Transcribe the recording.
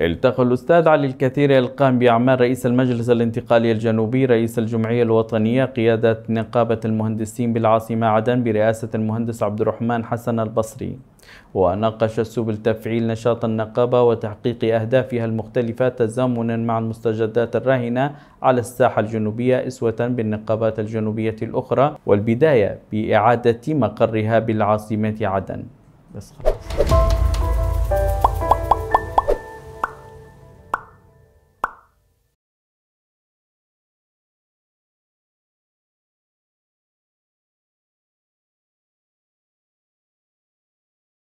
التقى الأستاذ علي الكثير القائم بأعمال رئيس المجلس الانتقالي الجنوبي رئيس الجمعية الوطنية قيادة نقابة المهندسين بالعاصمة عدن برئاسة المهندس عبد الرحمن حسن البصري وناقش سبل تفعيل نشاط النقابة وتحقيق أهدافها المختلفة تزامنا مع المستجدات الراهنة على الساحة الجنوبية إسوة بالنقابات الجنوبية الأخرى والبداية بإعادة مقرها بالعاصمة عدن بس خلاص.